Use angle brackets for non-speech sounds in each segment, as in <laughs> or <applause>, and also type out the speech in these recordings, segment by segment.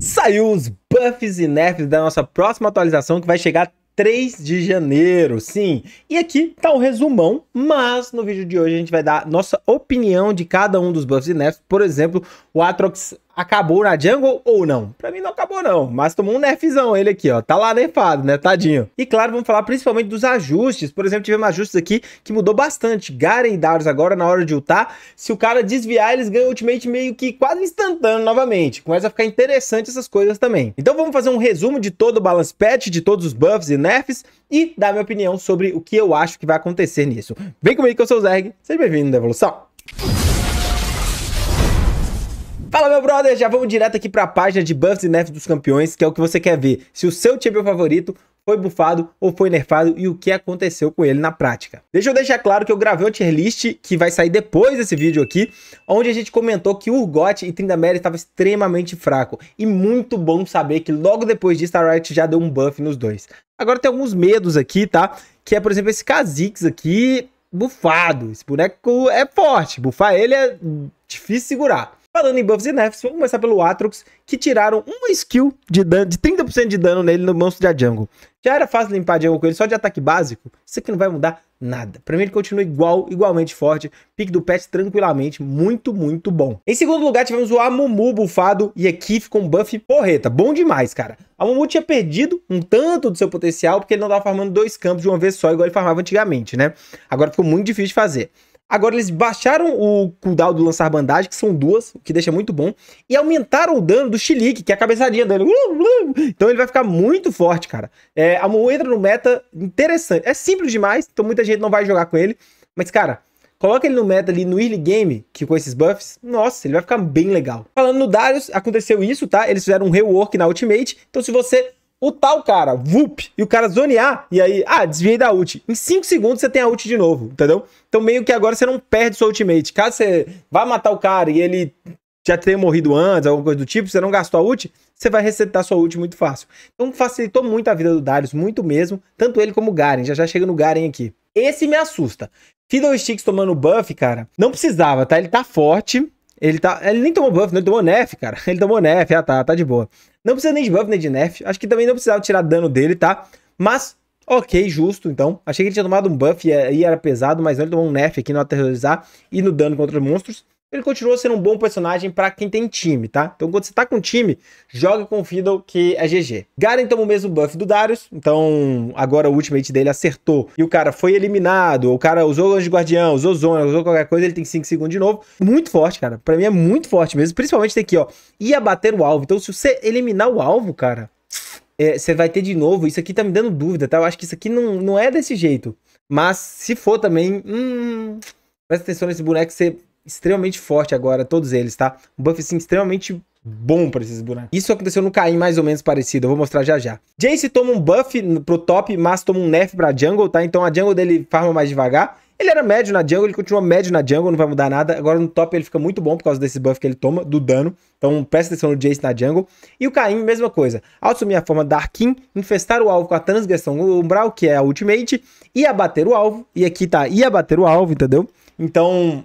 Saiu os buffs e nerfs da nossa próxima atualização que vai chegar 3 de janeiro, sim. E aqui tá um resumão, mas no vídeo de hoje a gente vai dar nossa opinião de cada um dos buffs e nerfs. Por exemplo, o Atrox acabou na jungle ou não? Pra mim não acabou não, mas tomou um nerfzão ele aqui, ó. Tá lá nerfado, né? Tadinho. E claro, vamos falar principalmente dos ajustes. Por exemplo, tivemos ajustes aqui que mudou bastante. Garen e Darius agora na hora de ultar, se o cara desviar, eles ganham ultimate meio que quase instantâneo novamente. Começa a ficar interessante essas coisas também. Então vamos fazer um resumo de todo o balance patch, de todos os buffs e nerfs e dar minha opinião sobre o que eu acho que vai acontecer nisso. Vem comigo que eu sou o Zerg, seja bem-vindo na Evolução. Fala, meu brother! Já vamos direto aqui para a página de buffs e nerfs dos campeões, que é o que você quer ver. Se o seu champion é favorito foi bufado ou foi nerfado e o que aconteceu com ele na prática. Deixa eu deixar claro que eu gravei uma tier list que vai sair depois desse vídeo aqui, onde a gente comentou que Urgot e Tryndamere estava extremamente fraco e muito bom saber que logo depois de Starlight já deu um buff nos dois. Agora tem alguns medos aqui, tá? Que é, por exemplo, esse Kha'Zix aqui, bufado. Esse boneco é forte, bufar ele é difícil segurar. Falando em buffs e nerfs, vamos começar pelo Atrox, que tiraram uma skill de, dano, de 30% de dano nele no monstro de jungle. Já era fácil limpar jungle com ele só de ataque básico, isso aqui não vai mudar nada. Pra mim ele continua igual, igualmente forte, pique do pet tranquilamente, muito, muito bom. Em segundo lugar tivemos o Amumu bufado e aqui ficou um buff porreta, bom demais, cara. Amumu tinha perdido um tanto do seu potencial porque ele não tava farmando dois campos de uma vez só, igual ele farmava antigamente, né? Agora ficou muito difícil de fazer. Agora eles baixaram o cooldown do lançar bandagem, que são duas, o que deixa muito bom. E aumentaram o dano do Chilique, que é a cabeçadinha dele. Uh, uh. Então ele vai ficar muito forte, cara. É, a Mu entra no meta interessante. É simples demais, então muita gente não vai jogar com ele. Mas, cara, coloca ele no meta ali no early game, que com esses buffs, nossa, ele vai ficar bem legal. Falando no Darius, aconteceu isso, tá? Eles fizeram um rework na Ultimate. Então se você o tal cara, VUP, e o cara zonear, e aí, ah, desviei da ult. Em 5 segundos você tem a ult de novo, entendeu? Então meio que agora você não perde sua ultimate. Caso você vá matar o cara e ele já tenha morrido antes, alguma coisa do tipo, você não gastou a ult, você vai resetar sua ult muito fácil. Então facilitou muito a vida do Darius, muito mesmo, tanto ele como o Garen. Já já chega no Garen aqui. Esse me assusta. Fiddlesticks tomando buff, cara, não precisava, tá? Ele tá forte, ele, tá, ele nem tomou buff, não, ele tomou nef, cara. <laughs> Ele tomou nef, ah tá, tá de boa. Não precisa nem de buff, nem de nerf. Acho que também não precisava tirar dano dele, tá? Mas, ok, justo, então. Achei que ele tinha tomado um buff e, era pesado, mas não, ele tomou um nerf aqui no aterrorizar e no dano contra monstros. Ele continua sendo um bom personagem para quem tem time, tá? Então quando você tá com time, joga com o Fiddle, que é GG. Garen toma o mesmo buff do Darius, então agora o ultimate dele acertou e o cara foi eliminado, o cara usou o Anjo Guardião, usou Zona, usou qualquer coisa, ele tem 5 segundos de novo. Muito forte, cara. Pra mim é muito forte mesmo, principalmente tem aqui, ó, ia bater o alvo. Então se você eliminar o alvo, cara, é, você vai ter de novo. Isso aqui tá me dando dúvida, tá? Eu acho que isso aqui não, não é desse jeito. Mas se for também, hum, presta atenção nesse boneco, você extremamente forte agora, todos eles, tá? Um buff, assim, extremamente bom para esses bonecos. Isso aconteceu no Caim mais ou menos parecido, eu vou mostrar já já. Jace toma um buff pro top, mas toma um nerf pra jungle, tá? Então a jungle dele farma mais devagar. Ele era médio na jungle, ele continua médio na jungle, não vai mudar nada. Agora no top ele fica muito bom por causa desse buff que ele toma, do dano. Então presta atenção no Jace na jungle. E o Caim, mesma coisa. Ao assumir a forma Darkin, infestar o alvo com a transgressão umbral, que é a ultimate, e abater o alvo. E aqui tá, e abater o alvo, entendeu? Então,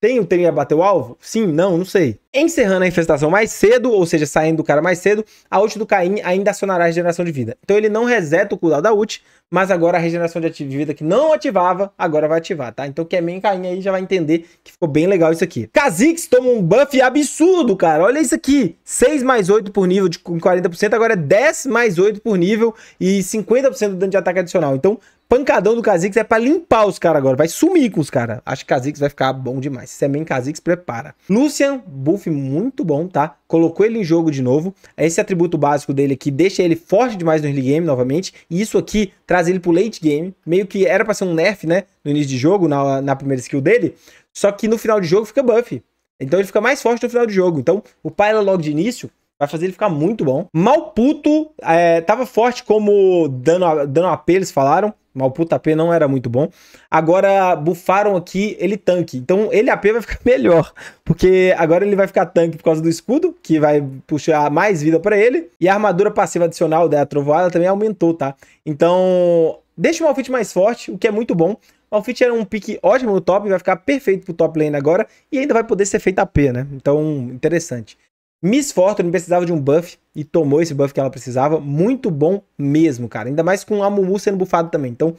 tem o trem a bater o alvo? Sim, não, não sei. Encerrando a infestação mais cedo, ou seja, saindo do cara mais cedo, a ult do Caim ainda acionará a regeneração de vida. Então ele não reseta o cooldown da ult, mas agora a regeneração de, de vida que não ativava, agora vai ativar, tá? Então quem é main aí já vai entender que ficou bem legal isso aqui. Kha'Zix toma um buff absurdo, cara. Olha isso aqui. 6 mais 8 por nível de 40%, agora é 10 mais 8 por nível e 50% do dano de ataque adicional. Então, pancadão do Kha'Zix é pra limpar os caras agora. Vai sumir com os caras. Acho que Kha'Zix vai ficar bom demais. Se é main Kha'Zix, prepara. Lucian, buff muito bom, tá? colocou ele em jogo de novo. É esse atributo básico dele aqui deixa ele forte demais no early game novamente. E isso aqui traz ele pro late game. Meio que era pra ser um nerf, né? No início de jogo, na, na primeira skill dele. Só que no final de jogo fica buff. Então ele fica mais forte no final de jogo. Então o Pyla logo de início vai fazer ele ficar muito bom. Malputo é, tava forte como dano, dano AP, eles falaram. Malputa AP não era muito bom. Agora bufaram aqui ele tanque. Então ele AP vai ficar <laughs> melhor. Porque agora ele vai ficar tanque por causa do escudo, que vai puxar mais vida para ele. E a armadura passiva adicional da trovoada também aumentou, tá? Então deixa o Malfit mais forte, o que é muito bom. O Malfit era um pick ótimo no top, vai ficar perfeito pro top lane agora. E ainda vai poder ser feito AP, né? Então interessante. Miss Fortune precisava de um buff e tomou esse buff que ela precisava. Muito bom mesmo, cara. Ainda mais com a Mumu sendo bufado também. Então,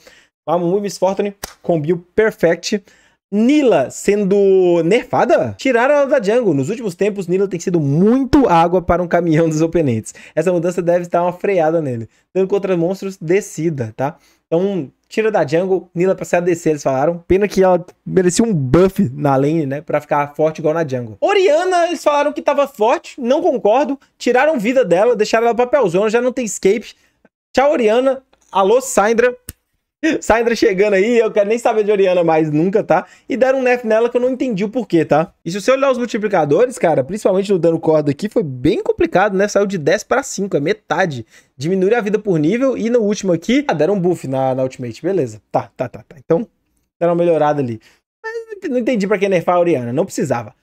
a Mumu e Miss Fortune com build perfect. Nila sendo nerfada? Tiraram ela da jungle. Nos últimos tempos, Nila tem sido muito água para um caminhão dos oponentes. Essa mudança deve estar uma freada nele. Dando contra monstros, decida, tá? Então, tira da jungle, Nila pra ser ADC, eles falaram. Pena que ela merecia um buff na lane, né, pra ficar forte igual na jungle. Oriana, eles falaram que tava forte, não concordo, tiraram vida dela, deixaram ela papelzona, já não tem escape. Tchau, Oriana. Alô, Syndra. <laughs> Saindra chegando aí, eu quero nem saber de Oriana mais nunca, tá? E deram um nerf nela que eu não entendi o porquê, tá? E se você olhar os multiplicadores, cara, principalmente no dano corda aqui, foi bem complicado, né? Saiu de 10 para 5, é metade. Diminui a vida por nível e no último aqui, ah, deram um buff na, na ultimate, beleza. Tá, tá, tá, tá. Então, deram uma melhorada ali. Mas não entendi pra que nerfar a Oriana, não precisava.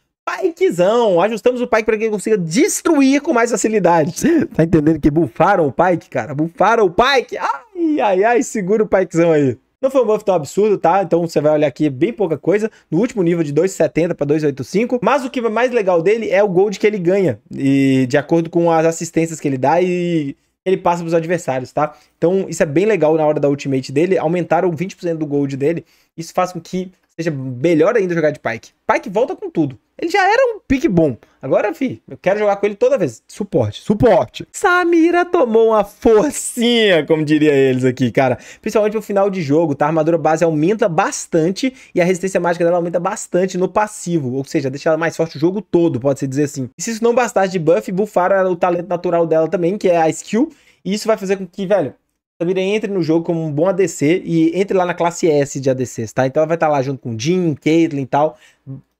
Pikezão, ajustamos o Pike para que ele consiga destruir com mais facilidade. <laughs> tá entendendo que bufaram o Pike, cara? Bufaram o Pike! Ah! Ai, ai, segura o pikezão aí. Não foi um buff tão absurdo, tá? Então você vai olhar aqui é bem pouca coisa. No último nível de 2,70 para 2,85. Mas o que é mais legal dele é o gold que ele ganha. E de acordo com as assistências que ele dá e ele passa pros adversários, tá? Então isso é bem legal na hora da ultimate dele. Aumentaram 20% do gold dele. Isso faz com que seja melhor ainda jogar de Pyke. Pyke volta com tudo. Ele já era um pique bom. Agora, fi, eu quero jogar com ele toda vez. Suporte, suporte. Samira tomou uma forcinha, como diria eles aqui, cara. Principalmente no final de jogo, tá? A armadura base aumenta bastante e a resistência mágica dela aumenta bastante no passivo. Ou seja, deixa ela mais forte o jogo todo, pode-se dizer assim. E se isso não bastasse de buff, buffaram o talento natural dela também, que é a skill. E isso vai fazer com que, velho, Samira entre no jogo como um bom ADC e entre lá na classe S de ADCs, tá? Então ela vai estar tá lá junto com Jim, Caitlyn e tal.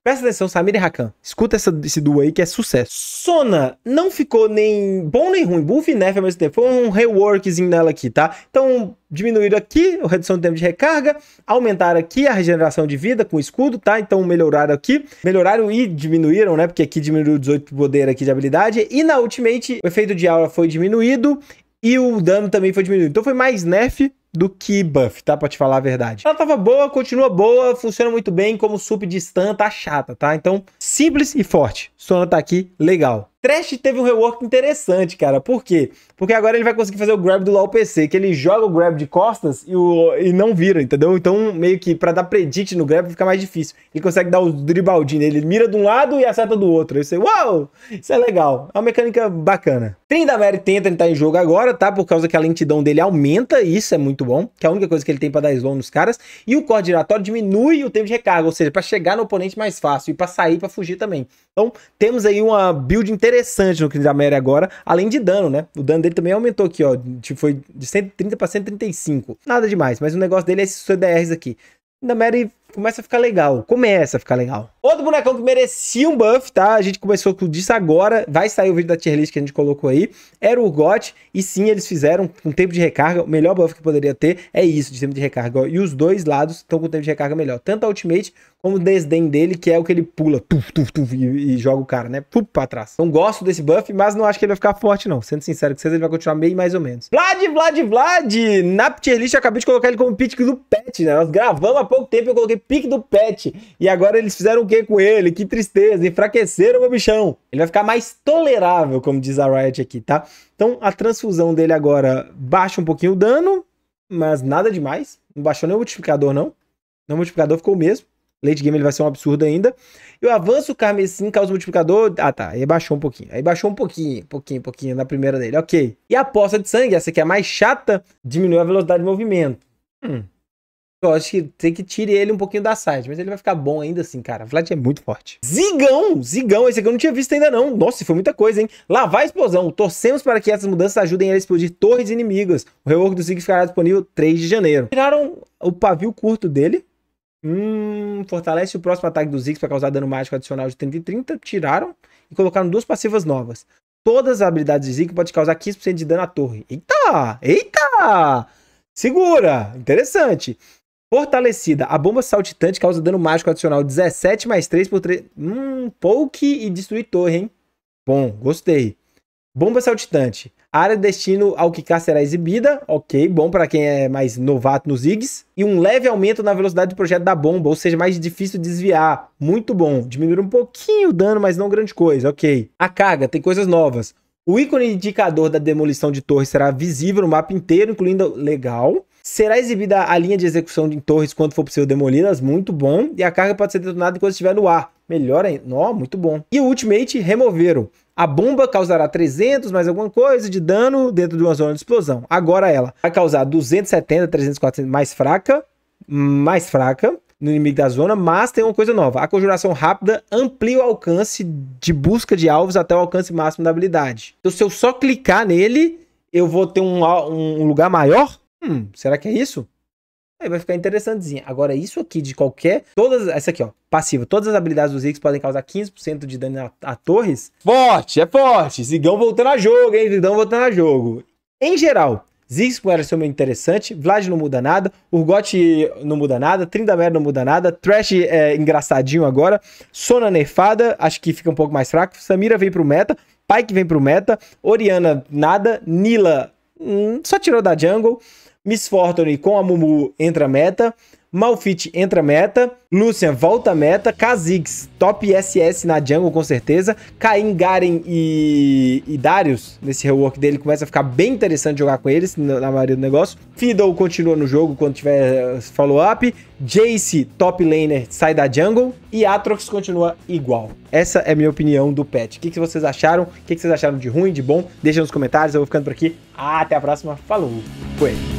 Presta atenção, Samira e Rakan. Escuta essa, esse duo aí que é sucesso. Sona não ficou nem bom nem ruim. Buff e nerf ao mesmo tempo. Foi um reworkzinho nela aqui, tá? Então diminuíram aqui a redução do tempo de recarga, aumentaram aqui a regeneração de vida com escudo, tá? Então melhoraram aqui. Melhoraram e diminuíram, né? Porque aqui diminuiu 18 poder aqui de habilidade. E na Ultimate o efeito de aura foi diminuído e o dano também foi diminuído. Então foi mais nerf do que buff, tá? Pra te falar a verdade. Ela tava boa, continua boa, funciona muito bem como sup de stun, tá chata, tá? Então, simples e forte. Sona tá aqui, legal. Trash teve um rework interessante, cara. Por quê? Porque agora ele vai conseguir fazer o grab do LoL PC, que ele joga o grab de costas e, o, e não vira, entendeu? Então, meio que para dar predict no grab fica mais difícil. Ele consegue dar o dribaldinho ele mira de um lado e acerta do outro. Aí você, uau! Isso é legal. É uma mecânica bacana. Trindamere tenta entrar em jogo agora, tá? Por causa que a lentidão dele aumenta, e isso é muito bom, que é a única coisa que ele tem para dar slow nos caras. E o core giratório diminui o tempo de recarga, ou seja, para chegar no oponente mais fácil e para sair, para fugir também. Então, temos aí uma build interessante interessante no que da Mary agora, além de dano, né? O dano dele também aumentou aqui, ó. Tipo, foi de 130 para 135. Nada demais, mas o negócio dele é esses CDRs aqui. Kings Mary começa a ficar legal. Começa a ficar legal. Outro bonecão que merecia um buff, tá? A gente começou com isso agora. Vai sair o vídeo da tier list que a gente colocou aí. Era o Urgot. E sim, eles fizeram um tempo de recarga. O melhor buff que poderia ter é isso, de tempo de recarga. E os dois lados estão com tempo de recarga melhor. Tanto a ultimate como o desdém dele, que é o que ele pula tuf, tuf, tuf, e, e joga o cara, né? Pup, pra trás. Então gosto desse buff, mas não acho que ele vai ficar forte, não. Sendo sincero com vocês, ele vai continuar meio mais ou menos. Vlad, Vlad, Vlad! Na tier list eu acabei de colocar ele como pick do pet, né? Nós gravamos há pouco tempo e eu coloquei pique do pet. E agora eles fizeram o que com ele? Que tristeza, enfraqueceram o meu bichão. Ele vai ficar mais tolerável, como diz a Riot aqui, tá? Então a transfusão dele agora baixa um pouquinho o dano, mas nada demais. Não baixou nem o multiplicador, não. Não, o multiplicador ficou o mesmo. Late game ele vai ser um absurdo ainda. E o avanço carmesim causa multiplicador. Ah, tá. Aí baixou um pouquinho. Aí baixou um pouquinho, pouquinho, pouquinho na primeira dele. Ok. E a aposta de sangue, essa aqui é a mais chata, diminuiu a velocidade de movimento. Hum. Eu acho que tem que tire ele um pouquinho da side, mas ele vai ficar bom ainda assim, cara. Vlad é muito forte. Zigão! Zigão! Esse aqui eu não tinha visto ainda não. Nossa, foi muita coisa, hein? Lá vai a explosão. Torcemos para que essas mudanças ajudem a explodir torres inimigas. O rework do Zig ficará disponível 3 de janeiro. Tiraram o pavio curto dele. Hum, fortalece o próximo ataque do Ziggs para causar dano mágico adicional de 30 e 30. Tiraram e colocaram duas passivas novas. Todas as habilidades de Ziggs podem causar 15% de dano à torre. Eita! Eita! Segura! Interessante. Fortalecida. A bomba saltitante causa dano mágico adicional 17 mais 3 por 3. Hum, poke e destruir torre, hein? Bom, gostei. Bomba saltitante. área destino ao cá será exibida. Ok, bom para quem é mais novato nos IGs. E um leve aumento na velocidade do projeto da bomba, ou seja, mais difícil desviar. Muito bom. Diminuir um pouquinho o dano, mas não grande coisa. Ok. A carga tem coisas novas. O ícone indicador da demolição de torre será visível no mapa inteiro, incluindo. Legal. Será exibida a linha de execução em torres quando for possível demolidas, muito bom. E a carga pode ser detonada enquanto estiver no ar, melhor ainda. Ó, muito bom. E o Ultimate removeram. A bomba causará 300 mais alguma coisa de dano dentro de uma zona de explosão. Agora ela vai causar 270, 300, 400 mais fraca, mais fraca no inimigo da zona, mas tem uma coisa nova. A conjuração rápida amplia o alcance de busca de alvos até o alcance máximo da habilidade. Então se eu só clicar nele, eu vou ter um, um lugar maior Hum, será que é isso? Aí vai ficar interessantezinha. Agora, isso aqui de qualquer. Todas. Essa aqui, ó. Passiva. Todas as habilidades dos Ziggs podem causar 15% de dano a, a, torres. Forte, é forte. Zigão voltando a jogo, hein? Zigão voltando a jogo. Em geral, Ziggs pareceu meio interessante. Vlad não muda nada. Urgot não muda nada. Trindamer não muda nada. Trash é engraçadinho agora. Sona nefada, Acho que fica um pouco mais fraco. Samira vem pro meta. Pyke vem pro meta. Oriana, nada. Nila Hum, só tirou da jungle. Miss Fortune com a Mumu entra meta. Malfit entra meta, Lucian volta meta, Kha'Zix top SS na jungle com certeza, Kayn, Garen e, e Darius nesse rework dele começa a ficar bem interessante jogar com eles na maioria do negócio. Fiddle continua no jogo quando tiver eh, follow-up, Jace top laner sai da jungle e Atrox continua igual. Essa é a minha opinião do patch. O que, que vocês acharam? O que, que vocês acharam de ruim, de bom? Deixa nos comentários, eu vou ficando por aqui. Até a próxima, falou, foi.